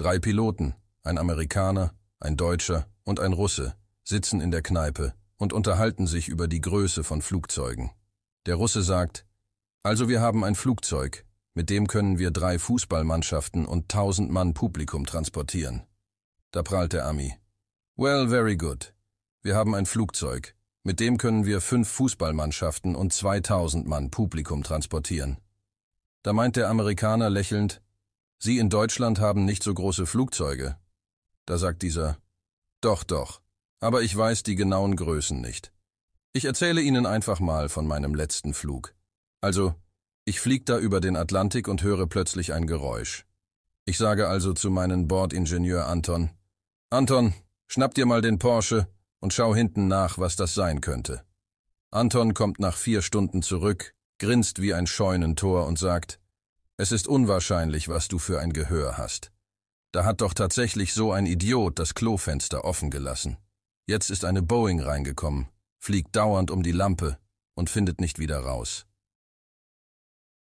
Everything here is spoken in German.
Drei Piloten, ein Amerikaner, ein Deutscher und ein Russe, sitzen in der Kneipe und unterhalten sich über die Größe von Flugzeugen. Der Russe sagt, also wir haben ein Flugzeug, mit dem können wir drei Fußballmannschaften und tausend Mann Publikum transportieren. Da prahlt der Ami. Well, very good. Wir haben ein Flugzeug, mit dem können wir fünf Fußballmannschaften und zweitausend Mann Publikum transportieren. Da meint der Amerikaner lächelnd, Sie in Deutschland haben nicht so große Flugzeuge. Da sagt dieser, doch, doch, aber ich weiß die genauen Größen nicht. Ich erzähle Ihnen einfach mal von meinem letzten Flug. Also, ich flieg da über den Atlantik und höre plötzlich ein Geräusch. Ich sage also zu meinem Bordingenieur Anton, Anton, schnapp dir mal den Porsche und schau hinten nach, was das sein könnte. Anton kommt nach vier Stunden zurück, grinst wie ein Scheunentor und sagt, es ist unwahrscheinlich, was du für ein Gehör hast. Da hat doch tatsächlich so ein Idiot das Klofenster offen gelassen. Jetzt ist eine Boeing reingekommen, fliegt dauernd um die Lampe und findet nicht wieder raus.